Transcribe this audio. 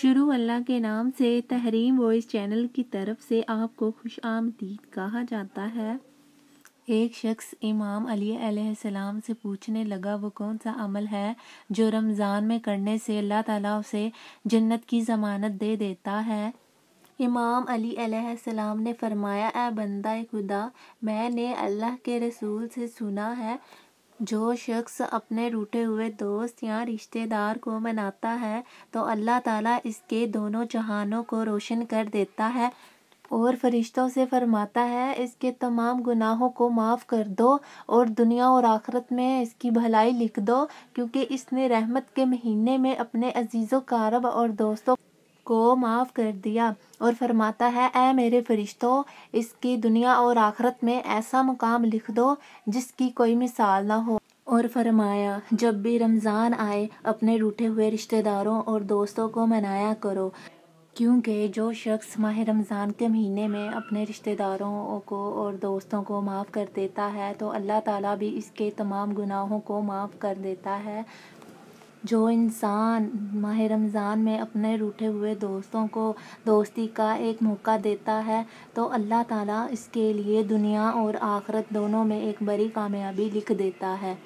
शुरू अल्लाह के नाम से तहरीम वॉइस चैनल की तरफ से आपको खुश आमदीद कहा जाता है एक शख्स इमाम अली सलाम से पूछने लगा वो कौन सा अमल है जो रमज़ान में करने से अल्लाह ताला उसे जन्नत की ज़मानत दे देता है इमाम अली सलाम ने फरमाया ए बंदा खुदा मैंने अल्लाह के रसूल से सुना है जो शख्स अपने रूठे हुए दोस्त या रिश्तेदार को मनाता है तो अल्लाह ताला इसके दोनों जहानों को रोशन कर देता है और फरिश्तों से फरमाता है इसके तमाम गुनाहों को माफ़ कर दो और दुनिया और आखरत में इसकी भलाई लिख दो क्योंकि इसने रहमत के महीने में अपने अजीज़ों कारब और दोस्तों को माफ़ कर दिया और फरमाता है ऐ मेरे फरिश्तों इसकी दुनिया और आखरत में ऐसा मुकाम लिख दो जिसकी कोई मिसाल ना हो और फरमाया जब भी रमज़ान आए अपने रूठे हुए रिश्तेदारों और दोस्तों को मनाया करो क्योंकि जो शख्स माह रमज़ान के महीने में अपने रिश्तेदारों को और दोस्तों को माफ़ कर देता है तो अल्लाह ताला भी इसके तमाम गुनाहों को माफ़ कर देता है जो इंसान माह रमज़ान में अपने रूठे हुए दोस्तों को दोस्ती का एक मौका देता है तो अल्लाह ताला इसके लिए दुनिया और आखरत दोनों में एक बड़ी कामयाबी लिख देता है